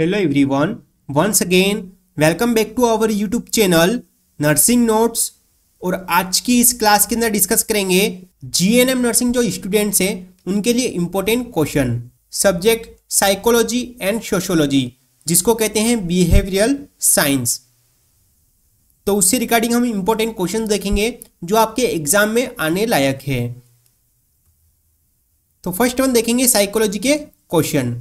hello everyone once again welcome back to our YouTube channel nursing notes और आज की इस क्लास के अंदर डिस्कस करेंगे जीएनएम नर्सिंग जो स्टूडेंट्स हैं उनके लिए important question subject psychology and sociology जिसको कहते हैं बिहेवियरल साइंस तो उससे रिगार्डिंग हम इम्पोर्टेंट क्वेश्चन देखेंगे जो आपके एग्जाम में आने लायक है तो फर्स्ट वन देखेंगे साइकोलॉजी के क्वेश्चन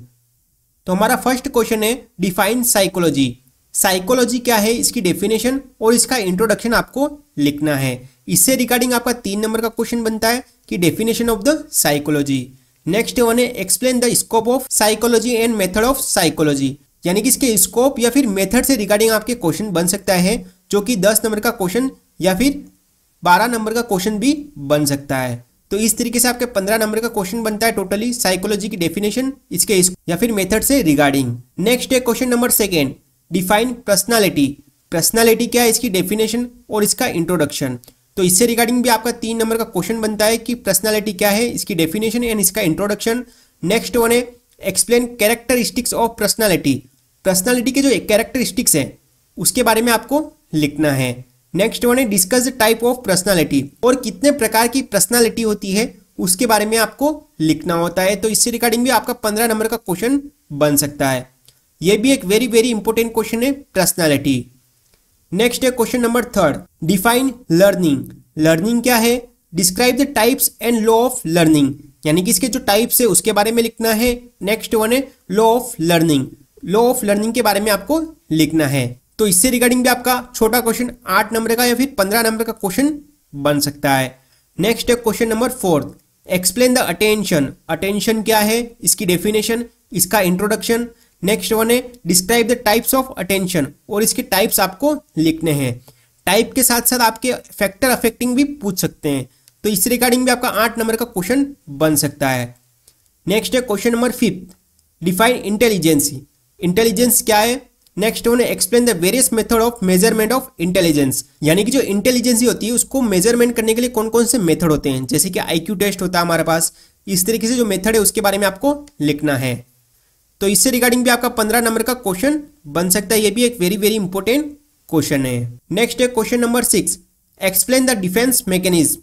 तो हमारा फर्स्ट क्वेश्चन है डिफाइन साइकोलॉजी साइकोलॉजी क्या है इसकी डेफिनेशन और इसका इंट्रोडक्शन आपको लिखना है इससे रिगार्डिंग आपका तीन नंबर का क्वेश्चन बनता है कि definition of the psychology next one है explain the scope of psychology and method of psychology यानी कि इसके स्कोप या फिर मेथड से रिगार्डिंग आपके क्वेश्चन बन सकता है जो कि दस नंबर का क्वेश्चन या फिर बारह नंबर का क्वेश्चन भी बन सकता है तो इस तरीके से आपके पंद्रह नंबर का क्वेश्चन बनता है टोटली साइकोलॉजी की डेफिनेशन इसके इस, या फिर मेथड से रिगार्डिंग नेक्स्ट है question number second define personality personality क्या है इसकी डेफिनेशन और इसका इंट्रोडक्शन तो इससे रिगार्डिंग भी आपका तीन नंबर का क्वेश्चन बनता है कि पर्सनैलिटी क्या है इसकी डेफिनेशन एंड इसका इंट्रोडक्शन नेक्स्ट वन है explain characteristics of personality personality के जो कैरेक्टरिस्टिक्स हैं उसके बारे में आपको लिखना है नेक्स्ट वन है discuss the type of personality और कितने प्रकार की पर्सनालिटी होती है उसके बारे में आपको लिखना होता है तो इससे रिगार्डिंग भी आपका पंद्रह नंबर का क्वेश्चन बन सकता है यह भी एक वेरी वेरी इंपॉर्टेंट क्वेश्चन है पर्सनैलिटी नेक्स्ट है question number third define learning learning क्या है describe the types and law of learning यानी कि इसके जो टाइप्स है उसके बारे में लिखना है नेक्स्ट वन है law of learning law of learning के बारे में आपको लिखना है तो इससे रिगार्डिंग भी आपका छोटा क्वेश्चन आठ नंबर का या फिर पंद्रह नंबर का क्वेश्चन बन सकता है नेक्स्ट है question number fourth explain the attention attention क्या है इसकी डेफिनेशन इसका इंट्रोडक्शन नेक्स्ट वन है describe the types of attention और इसके टाइप्स आपको लिखने हैं टाइप के साथ साथ आपके फैक्टर अफेक्टिंग भी पूछ सकते हैं तो इस रिगार्डिंग भी आपका आठ नंबर का क्वेश्चन बन सकता है नेक्स्ट है question number fifth define intelligency intelligence क्या है नेक्स्ट उन्होंने explain the various method of measurement of intelligence यानी कि जो इंटेलिजेंसी होती है उसको मेजरमेंट करने के लिए कौन कौन से मेथड होते हैं जैसे कि आईक्यू टेस्ट होता है हमारे पास इस तरीके से जो मेथड है उसके बारे में आपको लिखना है तो इससे रिगार्डिंग भी आपका पंद्रह नंबर का क्वेश्चन बन सकता है ये भी एक वेरी वेरी इंपॉर्टेंट क्वेश्चन है नेक्स्ट है question number six explain the defence mechanism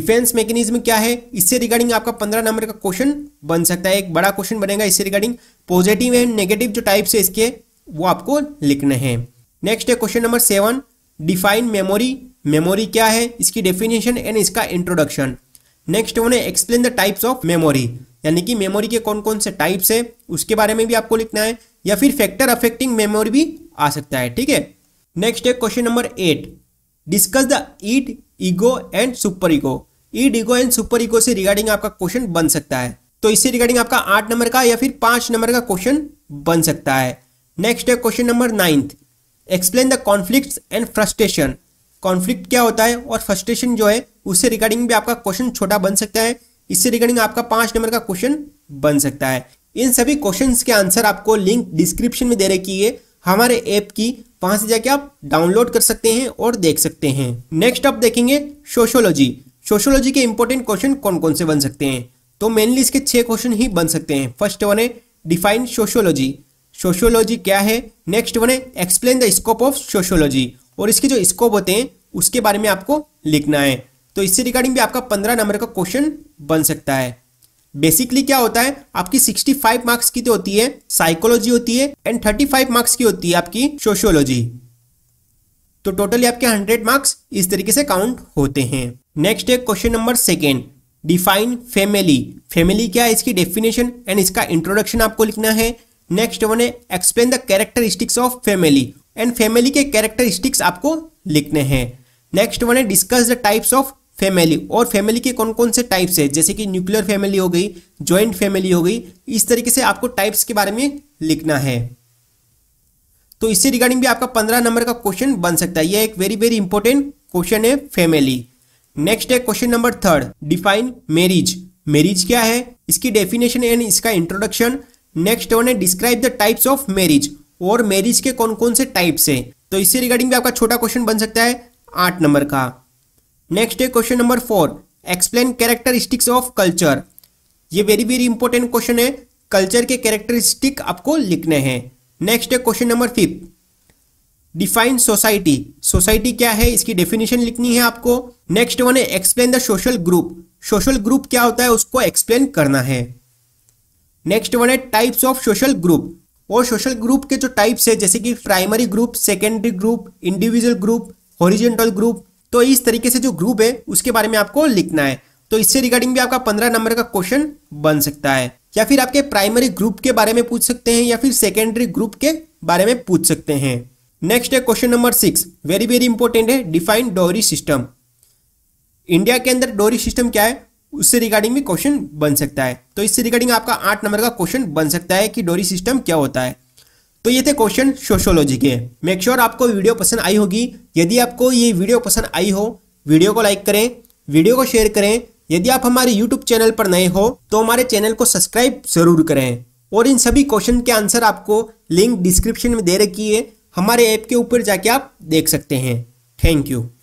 defence mechanism क्या है इससे रिगार्डिंग आपका पंद्रह नंबर का क्वेश्चन बन सकता है एक बड़ा क्वेश्चन बनेगा इससे रिगार्डिंग पॉजिटिव एंड नेगेटिव जो टाइप्स है इसके वो आपको लिखने हैं नेक्स्ट है question number seven define memory memory क्या है इसकी डेफिनेशन एंड इसका इंट्रोडक्शन नेक्स्ट उन्हें explain the types of memory यानी कि मेमोरी के कौन कौन से टाइप्स है उसके बारे में भी आपको लिखना है या फिर फैक्टर अफेक्टिंग मेमोरी भी आ सकता है ठीक है नेक्स्ट है question number eight discuss the id ego and super ego id ego and super ego से रिगार्डिंग आपका क्वेश्चन बन सकता है तो इससे रिगार्डिंग आपका आठ नंबर का या फिर पांच नंबर का क्वेश्चन बन सकता है नेक्स्ट है question number ninth explain the conflict and frustration conflict क्या होता है और फ्रस्ट्रेशन जो है उससे रिगार्डिंग भी आपका क्वेश्चन छोटा बन सकता है इससे रिगार्डिंग आपका पांच नंबर का क्वेश्चन बन सकता है इन सभी क्वेश्चन के आंसर आपको लिंक डिस्क्रिप्शन में दे रखी है हमारे ऐप की वहां से जाके आप डाउनलोड कर सकते हैं और देख सकते हैं नेक्स्ट आप देखेंगे सोशोलॉजी सोशोलॉजी के इंपॉर्टेंट क्वेश्चन कौन कौन से बन सकते हैं तो मेनली इसके छह क्वेश्चन ही बन सकते हैं फर्स्ट वन है डिफाइन सोशोलॉजी सोशोलॉजी क्या है नेक्स्ट वन है explain the scope of sociology और इसके जो स्कोप होते हैं उसके बारे में आपको लिखना है तो इससे रिगार्डिंग भी आपका पंद्रह नंबर का क्वेश्चन बन सकता है बेसिकली क्या होता है आपकी 65 मार्क्स की तो होती है साइकोलॉजी होती है एंड 35 मार्क्स की होती है आपकी सोशियोलॉजी तो टोटली आपके 100 मार्क्स इस तरीके से काउंट होते हैं नेक्स्ट है question number second define family family क्या है इसकी डेफिनेशन एंड इसका इंट्रोडक्शन आपको लिखना है नेक्स्ट वन है explain the characteristics of family and family के कैरेक्टरिस्टिक्स आपको लिखने हैं नेक्स्ट वन है discuss the types of family और फैमिली के कौन कौन से टाइप्स है जैसे कि न्यूक्लियर फैमिली हो गई ज्वाइंट फैमिली हो गई इस तरीके से आपको टाइप्स के बारे में लिखना है तो इससे रिगार्डिंग भी आपका पंद्रह नंबर का क्वेश्चन बन सकता है यह एक वेरी वेरी इंपॉर्टेंट क्वेश्चन है फैमिली नेक्स्ट है question number third define marriage marriage क्या है इसकी डेफिनेशन एंड इसका इंट्रोडक्शन नेक्स्ट वन है describe the types of marriage और मैरिज के कौन कौन से टाइप्स है तो इससे रिगार्डिंग भी आपका छोटा क्वेश्चन बन सकता है आठ नंबर का नेक्स्ट है question number four explain characteristics of culture ये वेरी वेरी इंपॉर्टेंट क्वेश्चन है कल्चर के कैरेक्टरिस्टिक आपको लिखने हैं नेक्स्ट है question number fifth define society society क्या है इसकी डेफिनेशन लिखनी है आपको नेक्स्ट वन है explain the social group social group क्या होता है उसको एक्सप्लेन करना है नेक्स्ट वन है टाइप्स ऑफ सोशल ग्रुप और सोशल ग्रुप के जो टाइप्स है जैसे कि primary group secondary group individual group horizontal group तो इस तरीके से जो ग्रुप है उसके बारे में आपको लिखना है तो इससे रिगार्डिंग भी आपका पंद्रह नंबर का क्वेश्चन बन सकता है या फिर आपके प्राइमरी ग्रुप के बारे में पूछ सकते हैं या फिर सेकेंडरी ग्रुप के बारे में पूछ सकते हैं नेक्स्ट है question number six very very important है डिफाइन डोरी सिस्टम इंडिया के अंदर डोरी सिस्टम क्या है उससे रिगार्डिंग भी क्वेश्चन बन सकता है तो इससे रिगार्डिंग आपका आठ नंबर का क्वेश्चन बन सकता है कि डोरी सिस्टम क्या होता है तो ये थे क्वेश्चन सोशोलॉजी के मेक श्योर sure आपको वीडियो पसंद आई होगी यदि आपको ये वीडियो पसंद आई हो वीडियो को लाइक करें वीडियो को शेयर करें यदि आप हमारे यूट्यूब चैनल पर नए हो तो हमारे चैनल को सब्सक्राइब जरूर करें और इन सभी क्वेश्चन के आंसर आपको लिंक डिस्क्रिप्शन में दे रखी है हमारे ऐप के ऊपर जाके आप देख सकते हैं थैंक यू